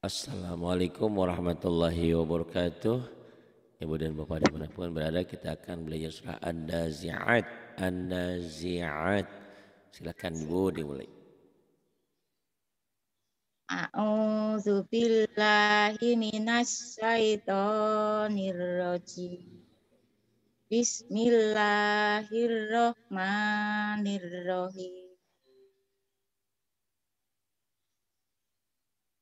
Assalamualaikum warahmatullahi wabarakatuh. Ibu dan Bapak dimanapun berada kita akan belajar surah An-Nazi'at. An-Nazi'at. Silakan Ibu dimulai. A'udzu billahi minasy syaithanir rajim. Bismillahirrahmanirrahim.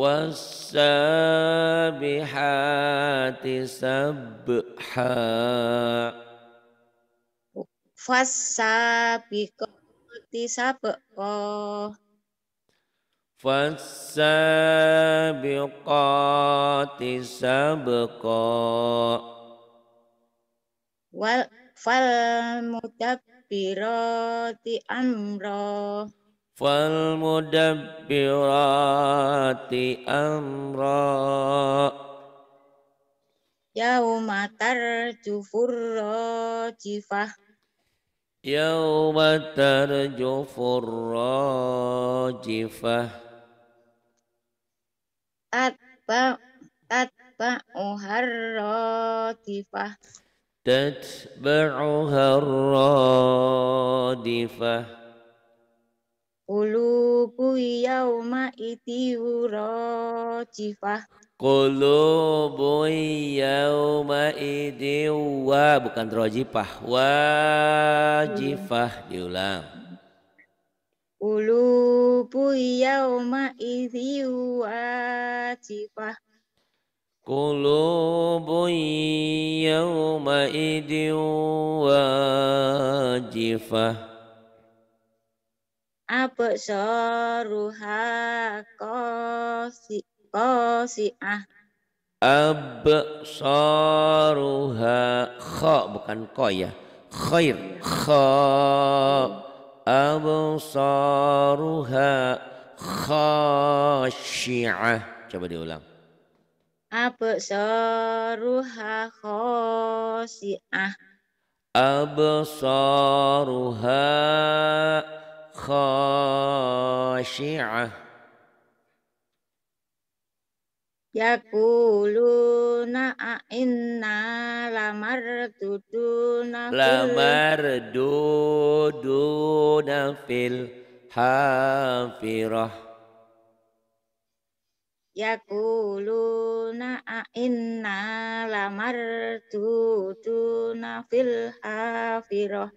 wasabihati sabha fasabihati sabha Fasabihati sabha wal fal mutabbirati amra فالمدبرات أمرا يوم ترجف الراجفة يوم ترجف الراجفة أتبع تتبعها الرادفة تتبعها الرادفة Kulubu yauma iti urojifah. Kulubu yauma iti wa bukan rojifah wajifah diulang. Kulubu yauma iti wajifah. Kulubu yauma iti wajifah kosi apa soruha kosi ah. apa soruha kha bukan ko ya khair kha absaruha khashi'ah coba diulang apa ah. khasi'ah absaruha خاشعة يقولون أئنا لمردودون لمردودون في الحافرة يقولون أئنا لمردودون في الحافرة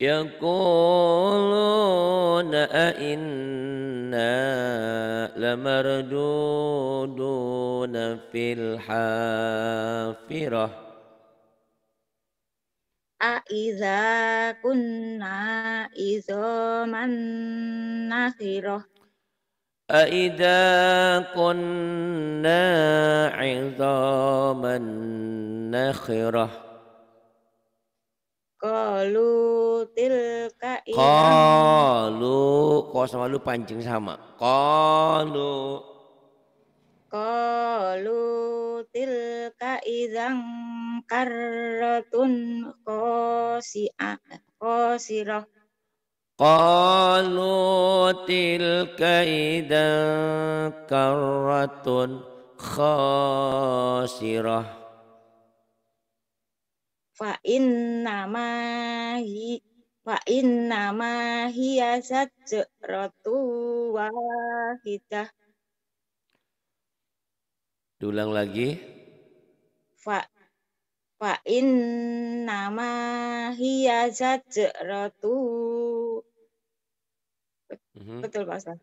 يقولون أئنا لمردودون في الحافرة أإذا كنا عظاما نخرة أإذا كنا عظاما نخرة Qalu tilka Qalu iya. ko sama lu pancing sama. Qalu Qalu tilka idzan karratun qasi'ah qasirah Qalu tilka idzan karratun khasirah fa inna ma hi fa inna ma hiya sajratu wahidah Dulang lagi fa fa inna ma hiya sajratu mhm. Betul Pak Ustaz.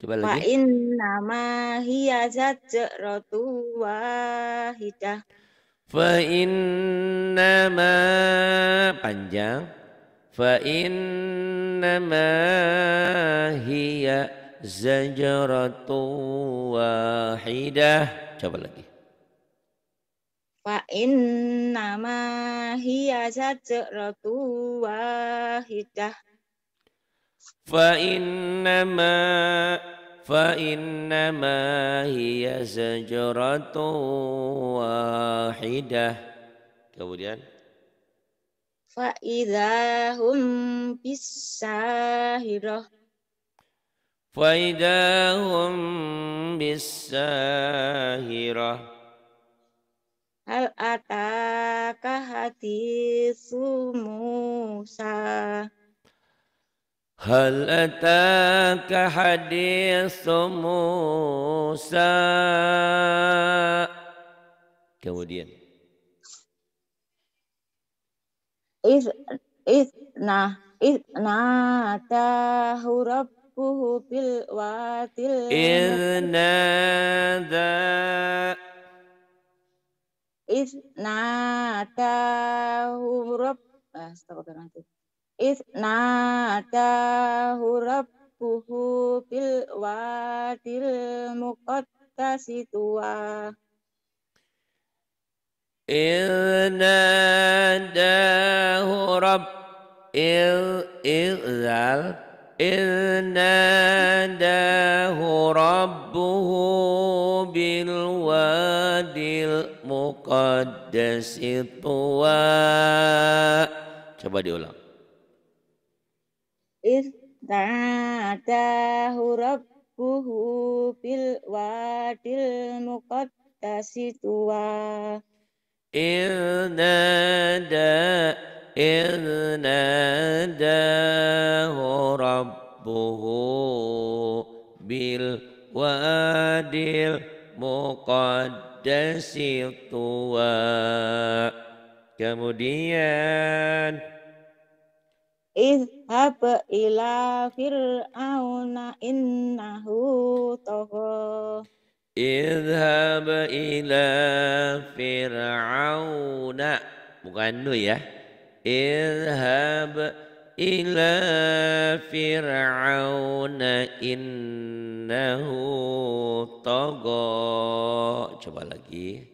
Coba lagi. Fa inna ma hiya sajratu wahidah Fa inna ma panjang fa inna ma hiya zajaratu wahidah coba lagi fa inna ma hiya zajaratu wahidah fa inna ma Fa inna ma hiya sajratu wahidah Kemudian Fa idha hum Fa idha hum bisahirah atakah hadithu Musa هل أتاك حديث موسى kemudian إذ إذ نا إذ ناداه ربه بالوادي إذ نادى إذ ناداه رب آه، استغفر الله isnatahu rabbuhu bil wadil muqaddasi tuwa Ilnadahu Rabb Il Ilzal Ilnadahu Rabbuhu bil wadil muqaddasi tua. Coba diulang ista'atahu rabbuhu bil wadil muqaddasi tuwa irnada irnadahu rabbuhu bil wadil muqaddasi tuwa kemudian Izhab ila fir'auna innahu toho Izhab ila fir'auna. Bukan nu ya. Izhab ila fir'auna innahu toho Coba lagi.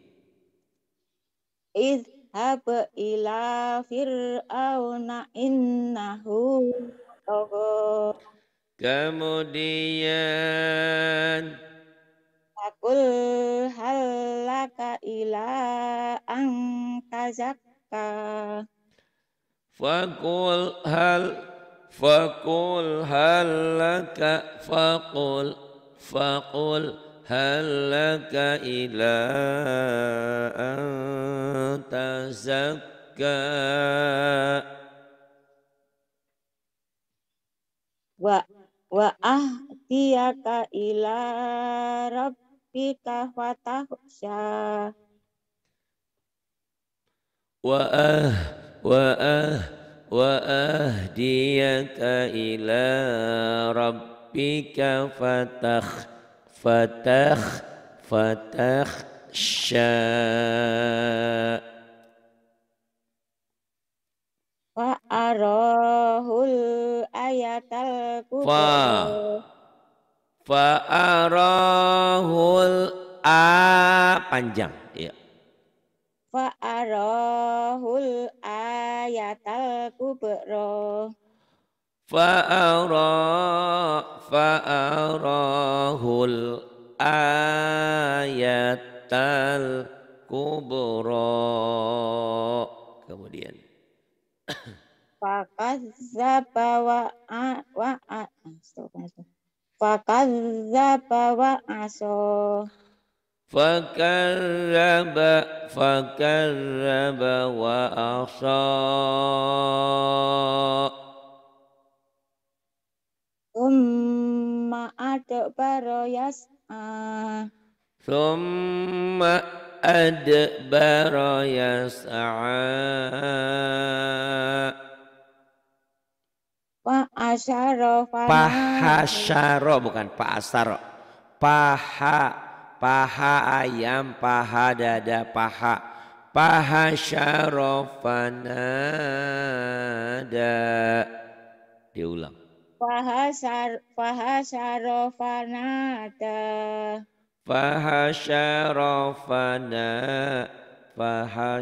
Izhab Hab ila fir'auna innahu togho. Kemudian Fakul halaka ila angkazakka Fakul hal Fakul halaka Fakul Fakul halaka ila zakka wa wa ahtiyaka ila rabbika fatahsha wa ah wa ah wa ahdiyaka ila rabbika fatahsha fatah fatah sya fa arahul ayatal kubra fa fa arahul a panjang ya fa arahul ayatal kubra Fa ara fa arahul ayat al kubroh kemudian fakazabawa wa'asof fakazabawa asof fakarba fakarba wa'asof adbaro yas'a eh, thumma adbaro yas'a ah. Pak Asyaro Pahasaro bukan Pak Asaro Paha Paha ayam Paha dada Paha Pahasyaro Fanada Diulang Fahasar fahasarofanata. Fahasyarofana Fahasyarofanada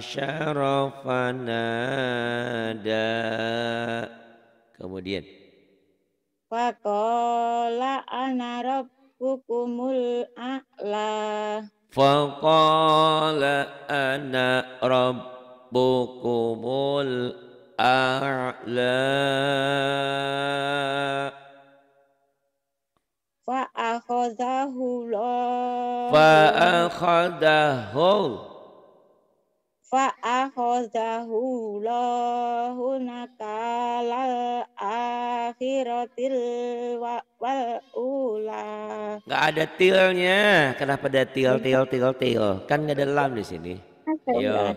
Kemudian Fakola ana rabbukumul a'la Fakola ana rabbukumul a'la fa akhadahu fa akhadahu fa akhadahu lahu nakala akhiratil wa wal ula enggak ada tilnya kenapa ada til til til til kan enggak ada lam di sini ayo ya,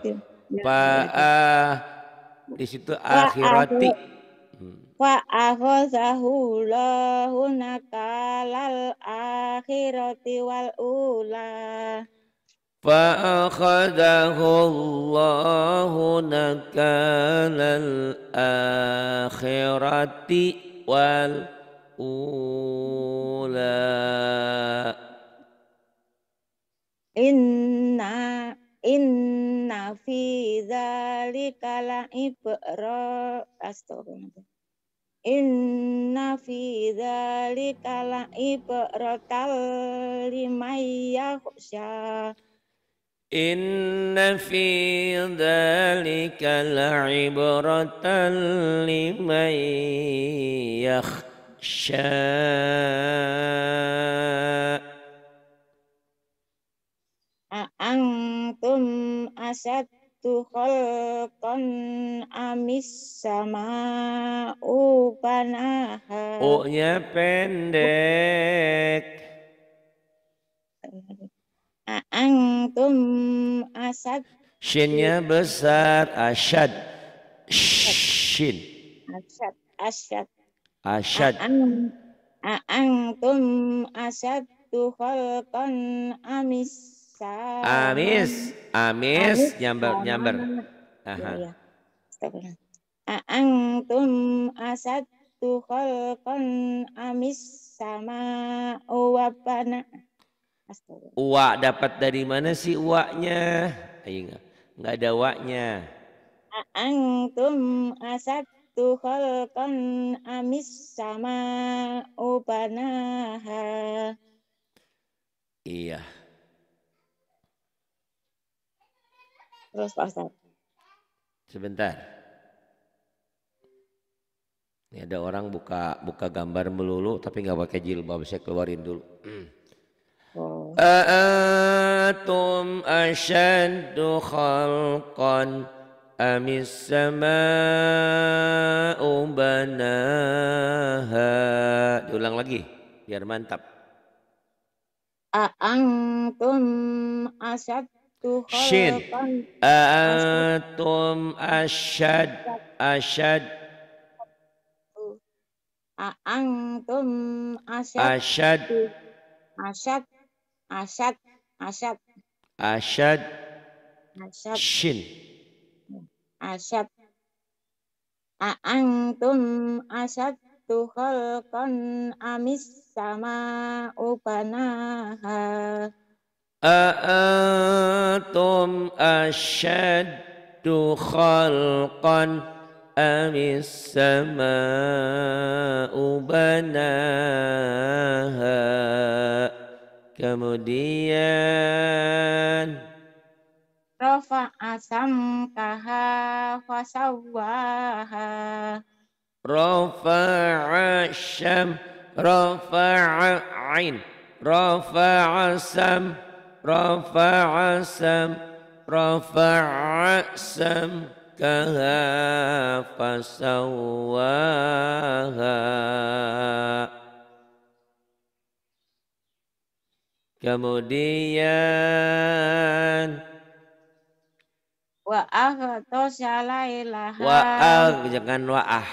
fa di situ akhirati. Wa akhazahu nakalal akhirati wal ula. Fa akhadahu Allahu nakalal akhirati wal ula. Inna Inna fi dzalika laibra astagfirullah. Inna fi dzalika laibratal liman yakhsha. Inna fi dzalika laibratan liman yakhsha. أأنتم أشد amis أم السماء بناها nya pendek. A'antum asad. Shinnya besar. Asyad. Shin. Asyad. Asyad. Asyad. A'antum asad tu khalqan amis Amis, amis, amis nyamber, nyamber. Aha. Ya, ya. Aantum asad tu khalqan amis sama uwapana. Uwa dapat dari mana sih uaknya? Ayo enggak, enggak ada uaknya. Aantum asad tu khalqan amis sama upanaha. Iya. Terus Pak Ustaz. Sebentar. Ini ada orang buka buka gambar melulu tapi nggak pakai jilbab. Saya keluarin dulu. Hmm. Oh. Aatum ashaddu khalqan amis sama'u banaha. Diulang lagi biar mantap. Aantum ashaddu Shin. Antum asyad. Asyad. Antum asyad. Asyad. Asyad. Asyad. Asyad. asad, asad, Shin. Asyad. Antum asyad Tuhalkan amis sama upanaha. أأنتم أشد خلقا أم السماء بناها كمدياً رفع سمكها فسواها رفع الشم رفع عين رفع سمكها rafa'a sam rafa'a sam kaha fasawaha kemudian Wa'ah atau syalailaha. Wa'ah jangan wa'ah.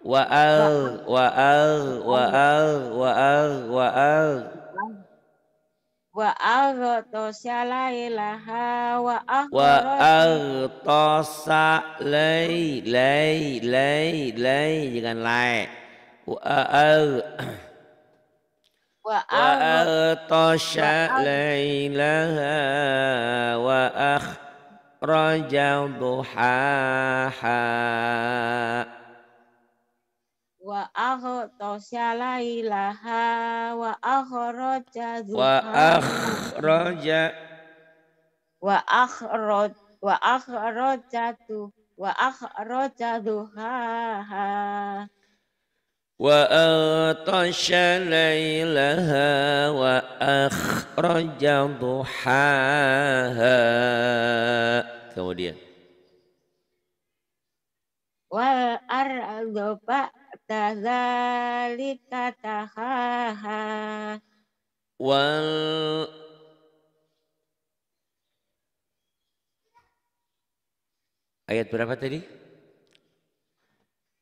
Wa'al, wa'al, wa'al, wa'al, wa'al, wa'al. وأغطس ليلها وأغطس لي لي لي لي jangan lại وأغطس ليلها وأخرج ضحاها wa akhroja la ilaha wa akhroja wa akhroja wa akhroj wa akhroja tu wa akhroja duhaha وأغطش wa وأخرج ضحاها kemudian wal ardu kadzalika tahaha wal ayat berapa tadi?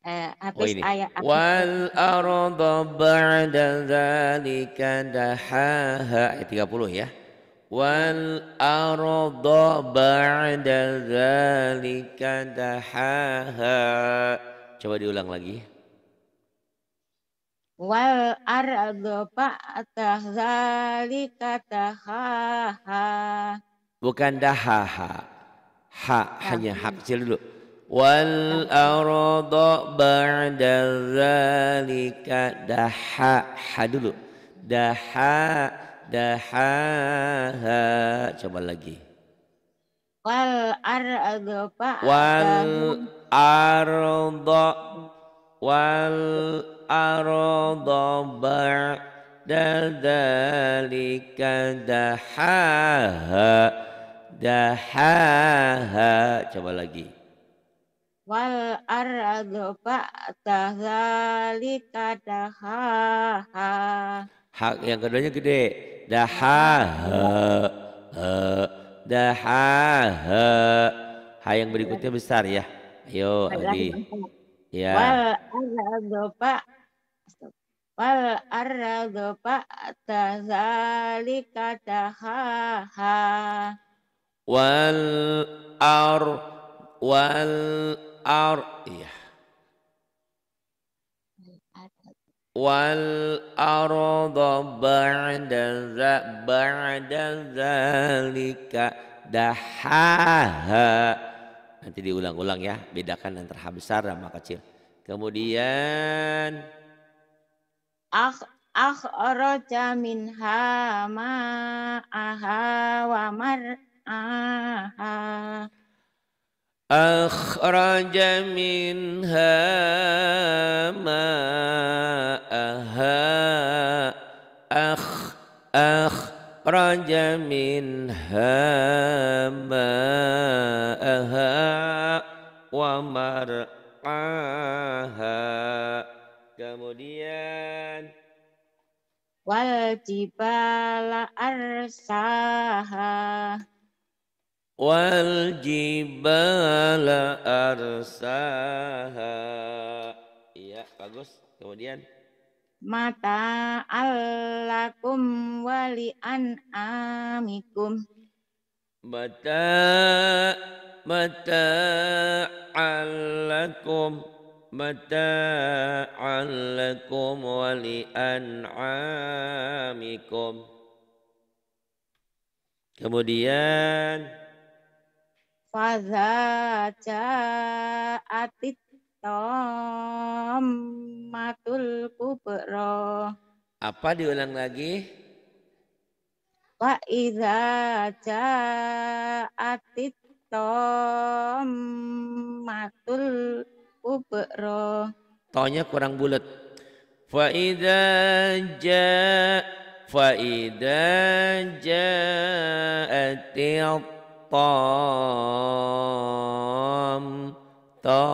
Eh, habis oh, ini. ayat habis wal arda ba'da dzalika dahaha ayat 30 ya wal arda ba'da dzalika dahaha coba diulang lagi wal ardu ba'da bukan dahaha ha hanya ha kecil dulu wal ardu ba'da dzalika dahaha ha dulu daha dahaha coba lagi wal ardu ba'da wal ardu wal arada ba'da dhalika dahaha dahaha coba lagi wal arada ba'da dhalika dahaha hak yang keduanya gede dahaha dahaha hak yang berikutnya besar ya ayo Adi ya wal ardu wal ardu ba'da zalika dahaha wal ar wal ar ya wal arda ba'da za ba'da zalika dahaha nanti diulang-ulang ya bedakan antara besar sama kecil kemudian أخرج منها ماءها ومرعاها أخرج منها ماءها أخ أخرج منها ماءها ومرعاها Kemudian wal jibala arsaha wal jibala arsaha iya bagus kemudian mata alakum wali an amikum mata mata alakum lakum wa li'an'amikum Kemudian atit tom matul kubro. Apa diulang lagi? Wa idza ja'atit tammatul kubro. Taunya kurang bulat. Faida ja faida jaatil tam to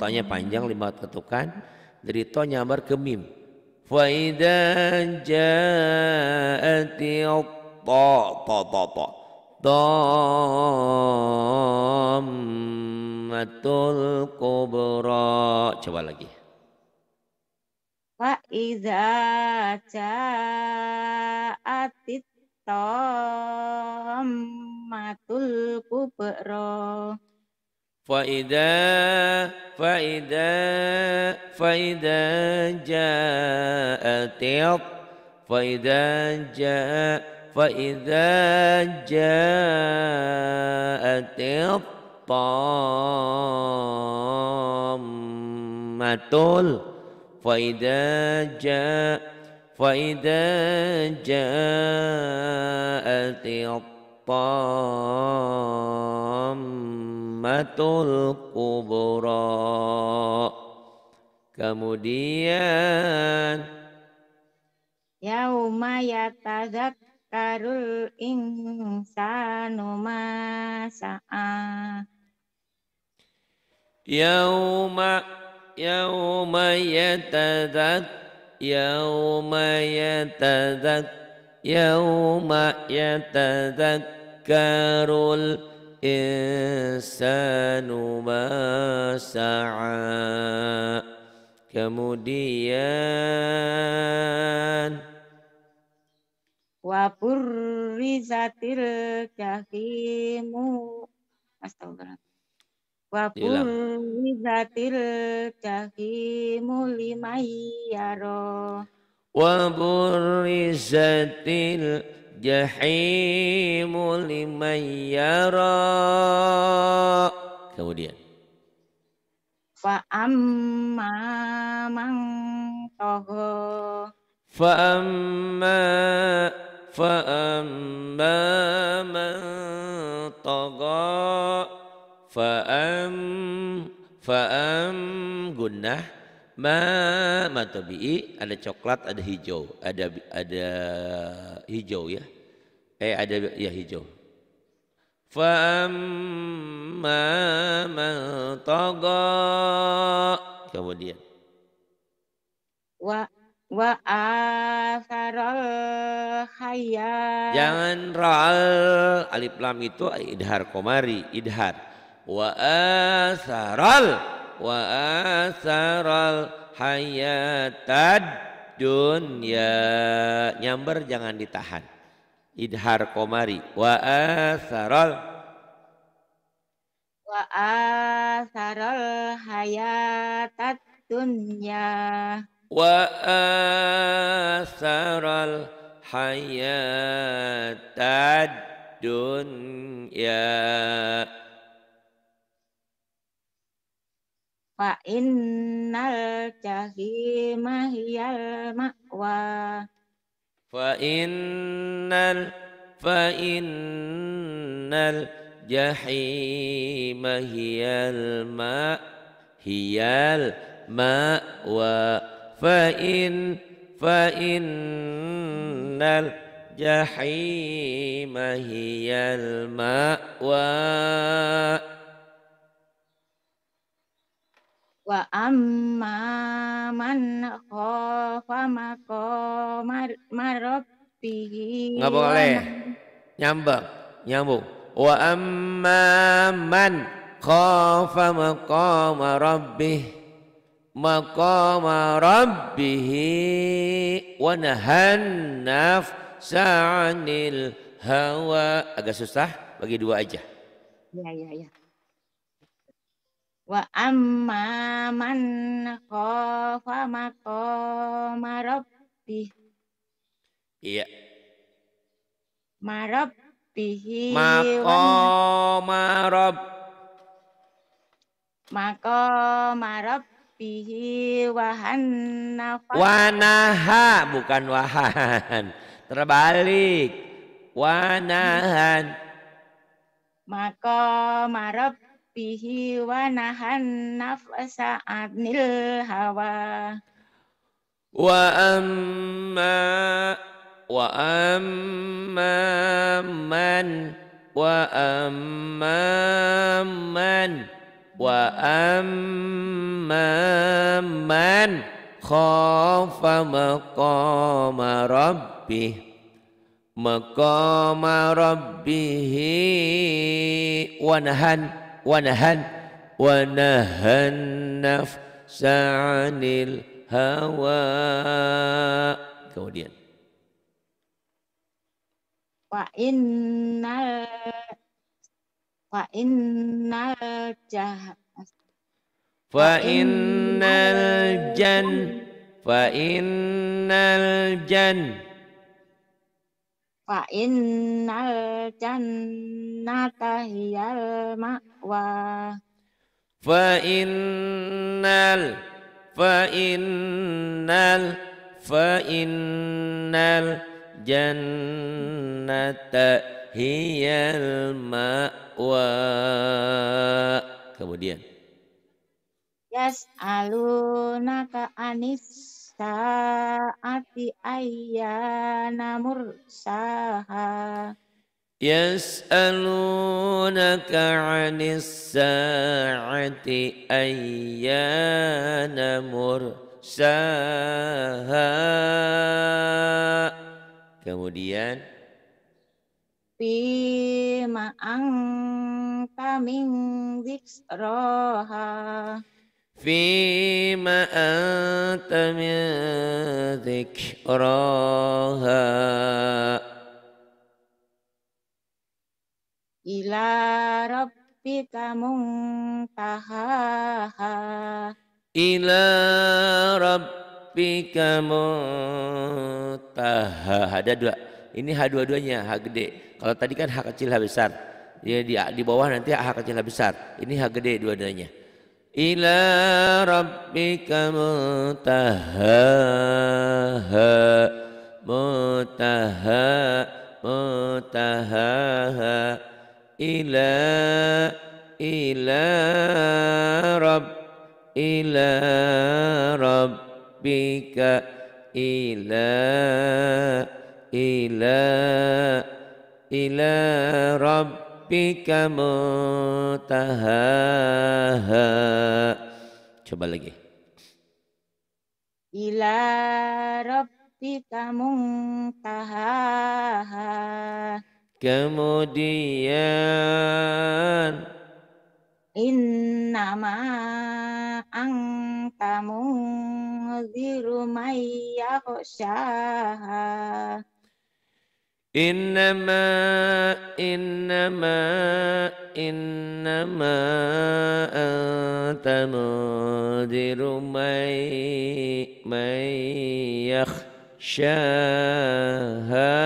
tonya panjang lima ketukan dari to nyamar ke mim faida jaatil ta ta ta ta tam nikmatul kubra. Coba lagi. Wa idza tammatul kubra. Faida, faida, faida ja'atil, faida jat, faida ja'atil, الطامة فإذا جاء فإذا جاءت الطامة الكبرى kemudian Yauma yatadzakkarul insanu ma sa'a yauma yauma yatadak yauma yatadak yauma yatadakkarul insanu ma kemudian wa burrizatil jahimu astagfirullah wa kulli zatil jahimu liman yara wa burrizatil jahimu liman yara kemudian fa amma man toho fa amma fa amma man toho fa'am fa'am gunnah ma matabi'i ada coklat ada hijau ada ada hijau ya eh ada ya hijau fa'amma man taga kemudian wa wa asarol hayat jangan ra'al alif lam itu idhar komari idhar wa asharal wa asharal hayatad dunya nyamber jangan ditahan idhar komari wa asharal wa asharal hayatad dunya wa asharal hayatad dunya فإن الجحيم هي المأوى فإن ال... فإن الجحيم هي الماء هي المأوى فإن فإن الجحيم هي المأوى wa amma man khafa maqama marabbihi nggak boleh nyambung nyambung wa amma man khafa maqama rabbih maqama rabbih wa nahan nafsa hawa agak susah bagi dua aja ya ya ya wa amma man khafa maqama rabbih iya marabbihi maqama rabb maka marabbihi wa wanaha bukan wahan terbalik wanahan maka rabb ربه ونهى النفس عن الهوى وأما وأما من وأما من وأما من خاف مقام ربه مقام ربه ونهى ونهن ونهى النفس عن الهوى كوديان وإن وإن فإن الجن فإن الجن, فإن الجن fa innal jannata hiyal ma'wa fa innal fa innal fa innal jannata hiyal ma'wa kemudian yas'alunaka anis saati ayyana mursaha Yas'alunaka 'anis sa'ati ayyana mursaha Kemudian Bima anta min dzikraha فيما أنت من ذكراها إلى ربك منتهاها إلى ربك منتهاها ada dua ini H dua-duanya H gede kalau tadi kan H kecil H besar dia di, di bawah nanti H kecil H besar ini H gede dua-duanya إلى ربك منتهاها منتهى منتهاها إلى إلى رب إلى ربك إلى إلى إلى رب rabbika منتهاها coba lagi ila rabbika muntahaha kemudian innama anta munziru may yakhshaha إنما إنما إنما أنت منذر من من يخشاها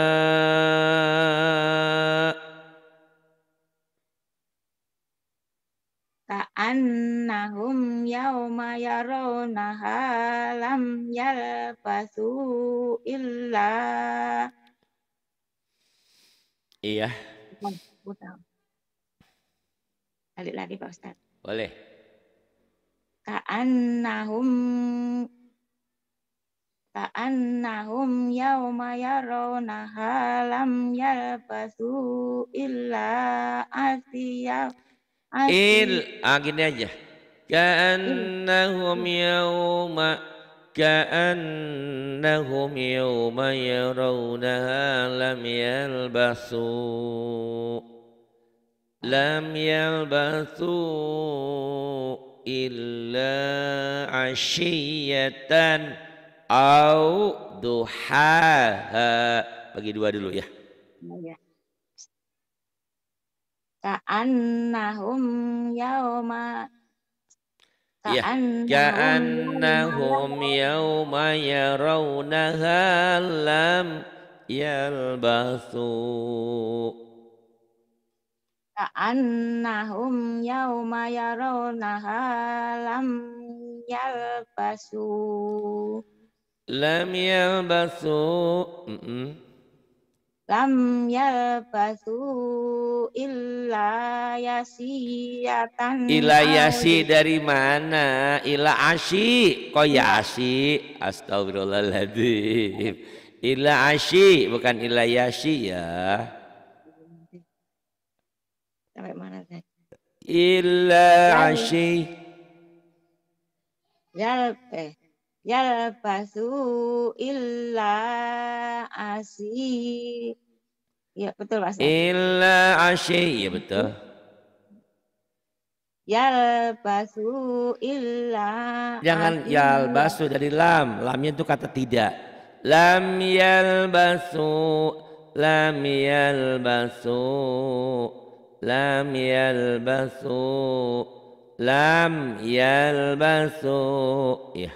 كأنهم يوم يرونها لم يلبثوا إلا Iya. Balik lagi Pak Ustadz. Boleh. Ka'annahum Ka'annahum yawma yarawna halam yalbasu illa asiyah. Il, ah, gini aja. Ka'annahum yawma كأنهم يوم يرونها لم يلبثوا لم يلبثوا إلا عشية أو duhaha bagi dua dulu ya ka'annahum yauma كأنهم, يوم يرونها لم يلبثوا كأنهم يوم يرونها لم يلبثوا لم يلبثوا lam yalbasu illa yasiyatan ila yasi dari mana ila ashi kok ya astagfirullahaladzim ila ashi bukan ila yasi ya sampai mana tadi yalbasu illa asyi. ya betul Pak illa asyi, ya betul yalbasu illa jangan yalbasu dari lam lamnya itu kata tidak lam yalbasu lam yalbasu lam yalbasu lam yalbasu ya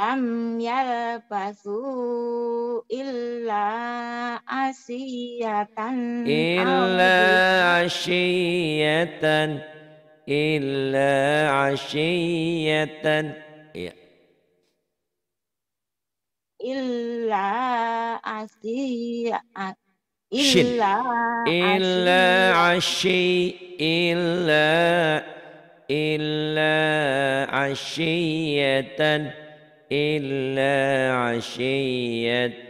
لم يلبسوا إلا عشية إلا عشية إلا عشية إلا عشية إلا عشية إلا عشي إلا إلا عشية إلا عشية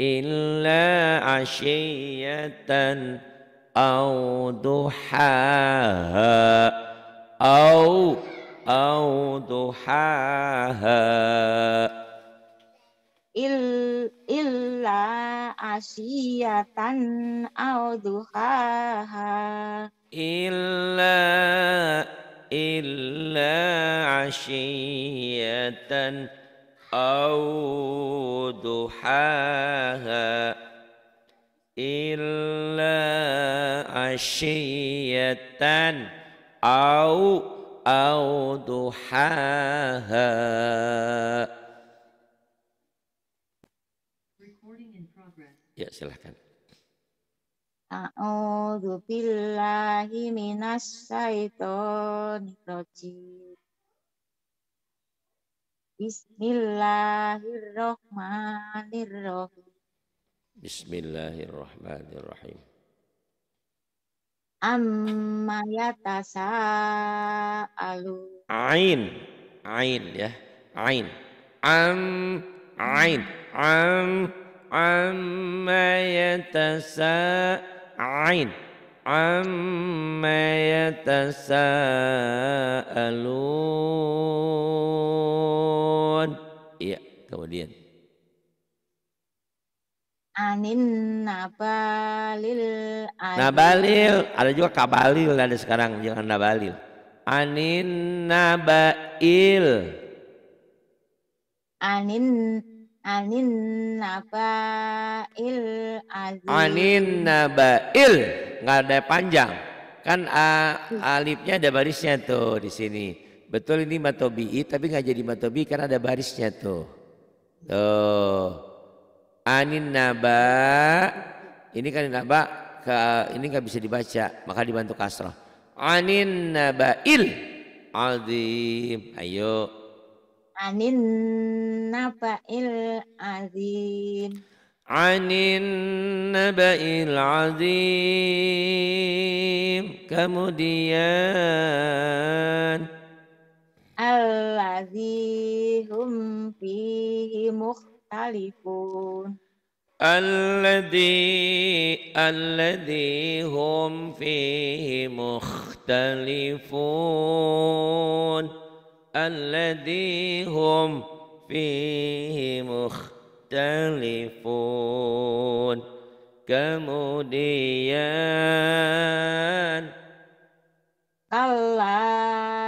إلا عشية أو ضحاها أو أو ضحاها إلا عشية أو ضحاها إلا إلا عشية أو ضحاها إلا عشية أو أو ضحاها. Ya silahkan. A'udzu billahi minas syaithanir rajim. Bismillahirrahmanirrahim. Bismillahirrahmanirrahim. Amma alu. Ain. Ain ya. Ain. Am. Ain. Am. Amma yatasa'alu ain amma yatasaalun iya kemudian anin nabalil alim. nabalil ada juga kabalil ada sekarang jangan nabalil anin nabail anin anin nabail azim. Anin nabail nggak ada panjang. Kan a, alifnya ada barisnya tuh di sini. Betul ini matobi tapi nggak jadi matobi karena ada barisnya tuh. Tuh. Anin naba ini kan naba ke, ini nggak bisa dibaca maka dibantu kasroh. Anin nabail azim. Ayo anin naba'il azim anin naba'il azim kemudian alladzihum fihi mukhtalifun الذي الذي hum fihi مختلفون الذي هم فيه مختلفون kemudian kala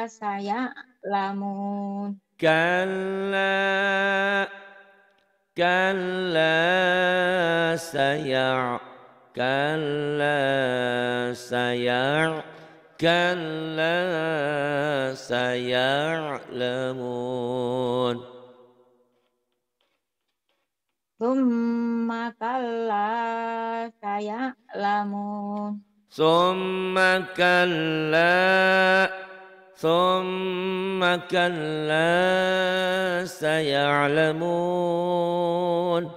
saya lamun kala kala saya kala saya كلا سيعلمون ثم كلا سيعلمون ثم كلا ثم كلا سيعلمون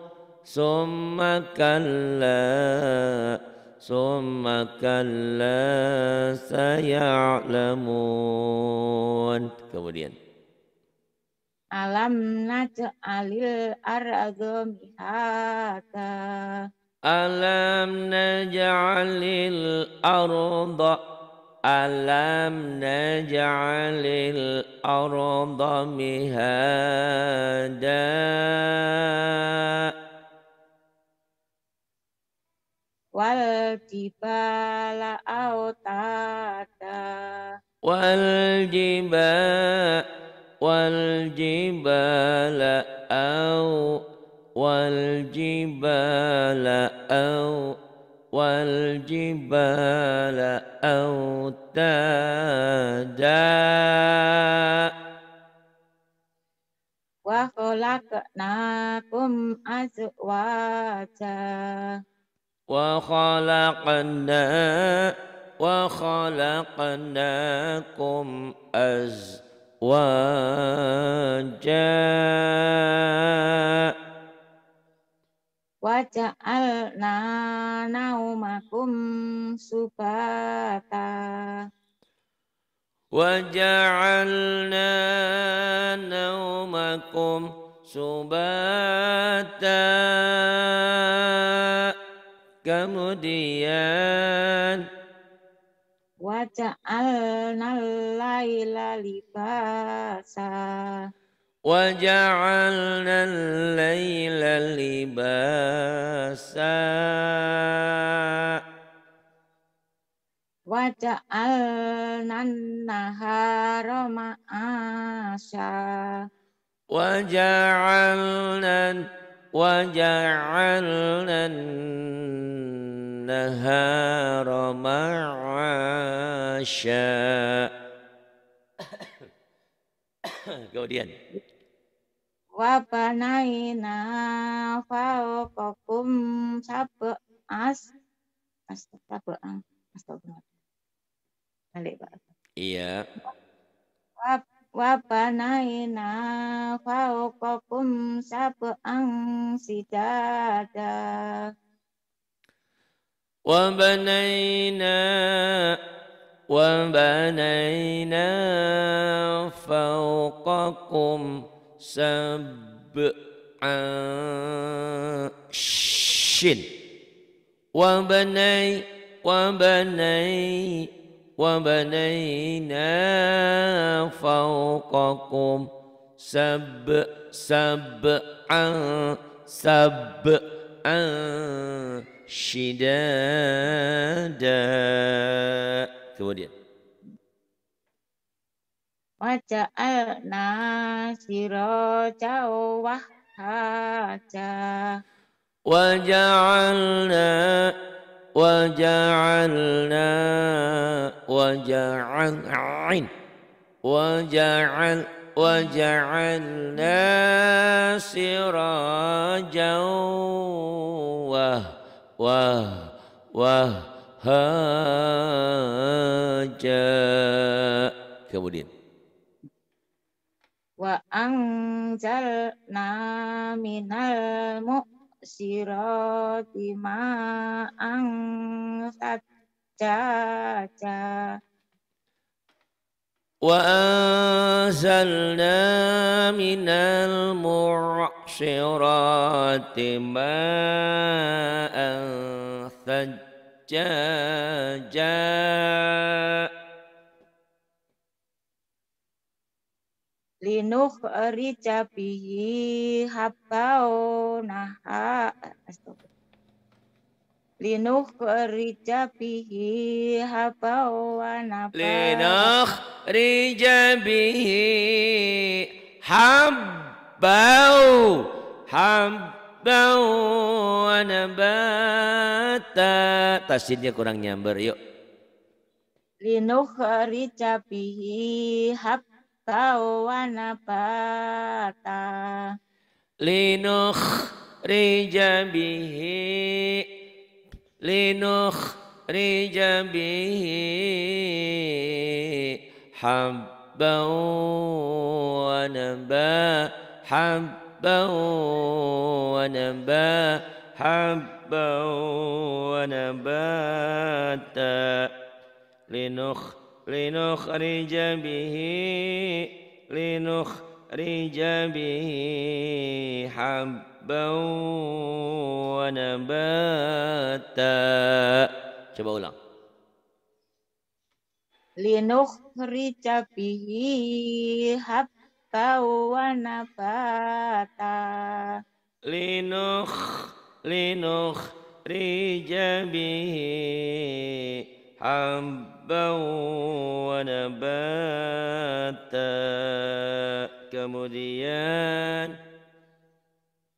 ثم كلا ثم كلا سيعلمون kemudian alam naj'alil arda mihata alam naj'alil arda alam naj'alil arda mihada wal jibala autada wal jibala wal jibala au wal jibala au wal jibala autada wa khalaqnakum azwaja وخلقنا وخلقناكم أزواجا وجعلنا نومكم سباتا وجعلنا نومكم سباتا Kemudian Waja'alna laila libasa Waja'alna laila libasa Waja'alna nahara ma'asya Waja'alna Waja'alna والنهار ma'asha kemudian wa banaina fawqakum as astagfirullah astagfirullah balik Pak iya wa wa banaina fawqakum ang sidada وبنينا وبنينا فوقكم سبعا شن وبني وبني وبنينا فوقكم سب سبعا سبعا an shidada. Kemudian. Waja'alna siraja wahaja. Waja'alna waja'alna waja'al'in waja'al وجعلنا سراجا وهجا wah, kemudian wa anzalna minal mu'sirati ma'an sajjaja وأنزلنا من المعصرات ماء ثجاجا لنخرج به حبا ونهاء آه، Linuh rijabihi haba wa naba Linuh rijabihi haba Haba wa Tasinnya kurang nyamber yuk Linuh rijabihi haba wa nabata Linuh rijabihi لنخرج به حبا ونبا حبا ونبا حبا ونباتا لنخ لنخرج به لنخرج به حبا حبا ونباتا coba ulang linukhrija bihi habba wa nabata Linux rica pihi hab tau wanabata. kemudian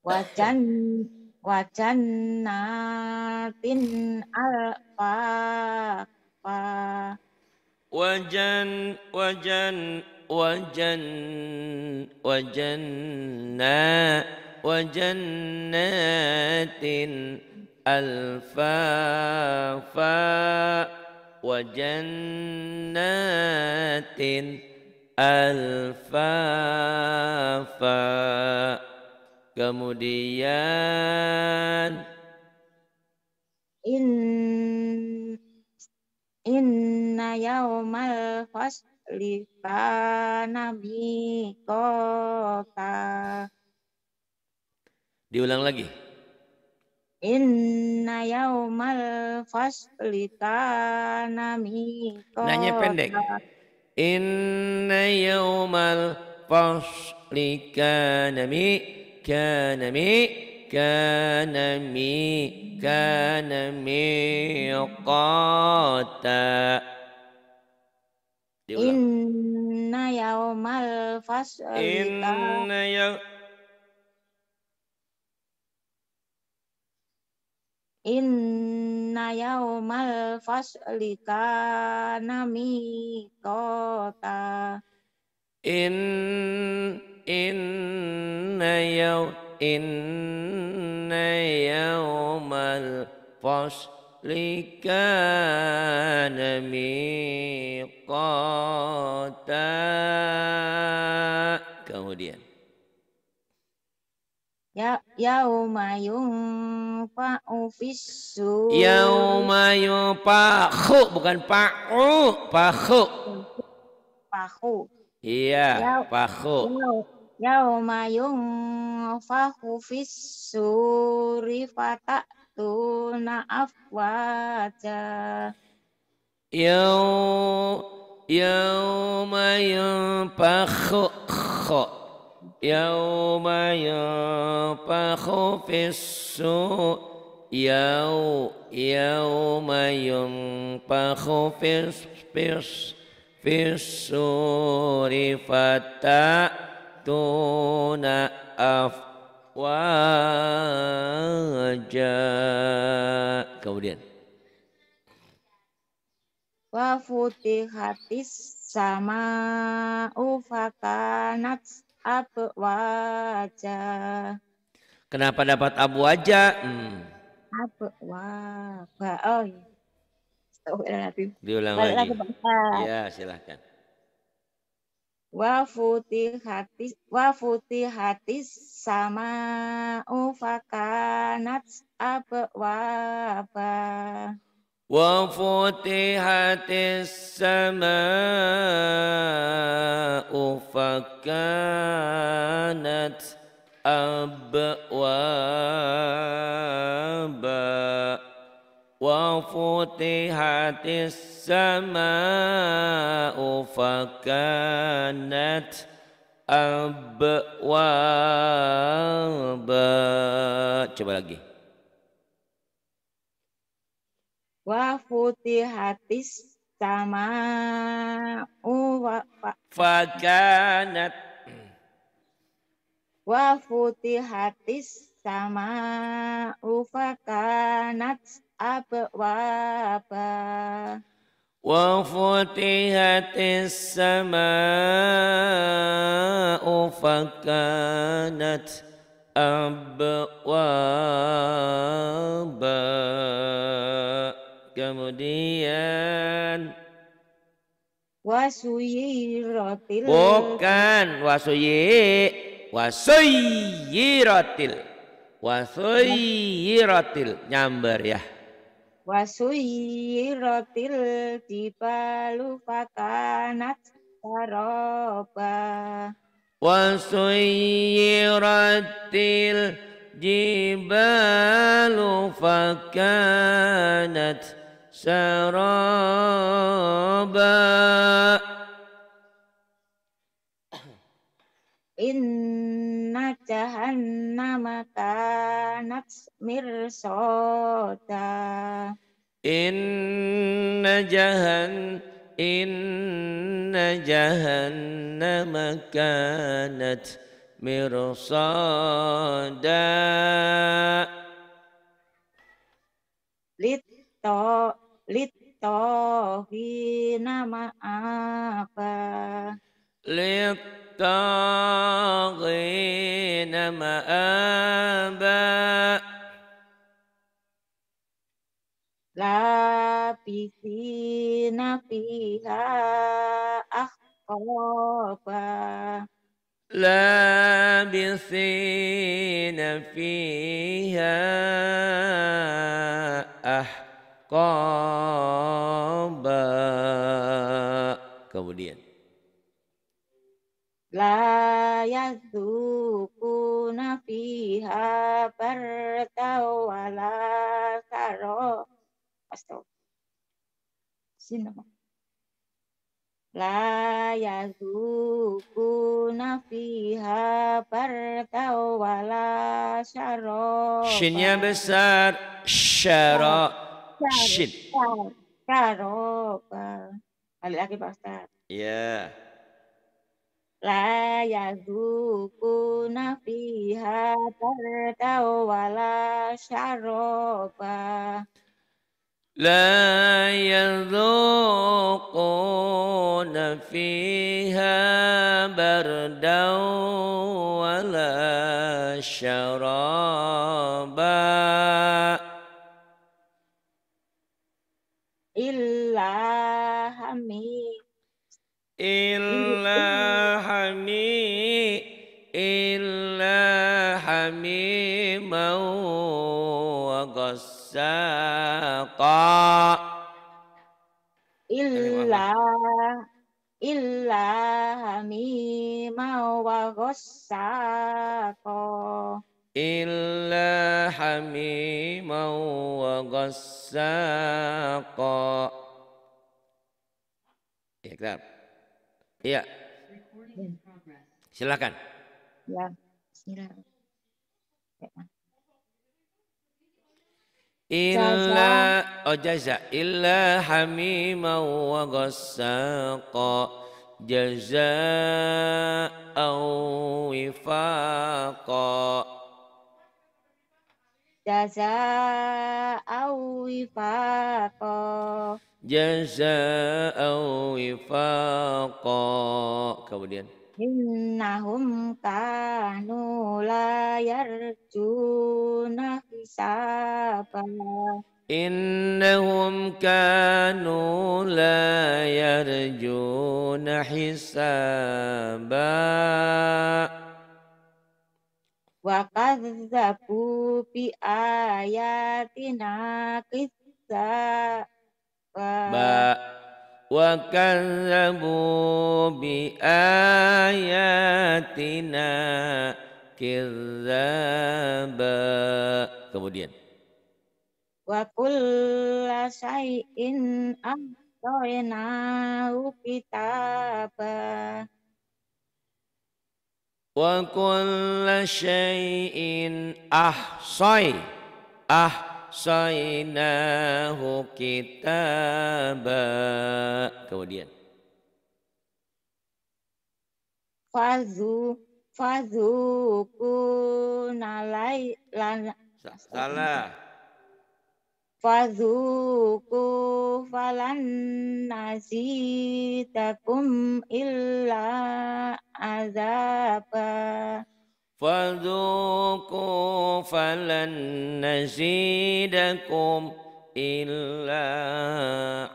وجن وجنات ألفافا وجن وجن وجن وجنا وجنات ألفافا وجنات ألفافا Kemudian in inna yaumal fasli nabi kota Diulang lagi. Inna yaumal fasli nabi kota Nanya pendek. Inna yaumal fasli nabi miqata كان مي كان مي كان ميقاتا Inna yaumal fasl Inna ya Inna yaumal fasli kana miqata In Inna yaw Inna yawmal Fasli Kana Miqata Kemudian ya-, Yauma yung pa ufisu. Yauma yung bukan pa u pa khu. Pa khu. Iya, pa ya-, khu. Yauma yunfahu fis suri fatatuna afwaja. Yau yauma yunfakhu yauma yunfakhu fis suri yau yauma yunfakhu fis fis fis suri fatatuna tuna afwaja kemudian wa futihatis sama ufakanat abwaja kenapa dapat abu aja? hmm. abwaja oh iya. Diulang lagi. lagi. Ya, silahkan wa hati, wa hati sama ufakanat apa? wa hati sama ufakanat abwaba وفتحت السماء فكانت abwaba. Coba lagi. Wa futihatis sama'u wa fakanat. Wa futihatis sama'u kanat hati وفتحت السماء kanat abwaba. kemudian wasuyiratil bukan wasuyi wasuyiratil wasuyiratil nyamber ya wasuiratil jibalu fakanat saroba di jibalu fakanat saroba Inna jahannama kanat mirsota. Inna jahan Inna jahannama kanat mirsada. Litto hina ma'aba. Litto للطاغين مآبا لابثين فيها أحقابا لابثين فيها أحقابا kemudian La yadukuna fiha barta wala La syaro. Shinnya besar. Syaro. Shin. Syaro. Balik lagi Pak Ustaz. Iya. Yeah. لا يذوقون فيها بردا ولا شرابا لا يذوقون فيها بردا ولا شرابا wasaqa illa illa hamimau wa ghassaqa illa hamimau wa ghassaqa ya kita iya silakan ya silakan إلا جزاء إلا حميما وغساقا جزاء وفاقا جزاء وفاقا جزاء وفاقا kemudian innahum kanu la yarjuna hisaba innahum kanu la yarjuna hisaba wa kadzabu bi ayatina kitsa ba وكذبوا بآياتنا كذابا kemudian wa kulla syai'in ahdainahu kitaba wa kulla syai'in ahsai ah ahsainahu kitaba. Kemudian. Fazu fazuku nalai lan Salah. Fazuku falan nasitakum illa azaba. فذوقوا فلن نزيدكم إلا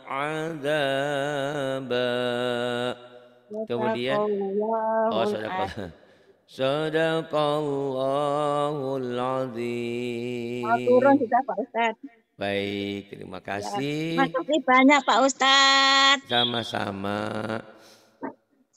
عذابا Kemudian Oh sadaqallah Sadaqallahul azim Mau turun sudah Pak Ustaz Baik, terima ya, kasih. Terima kasih banyak Pak Ustadz. Sama-sama.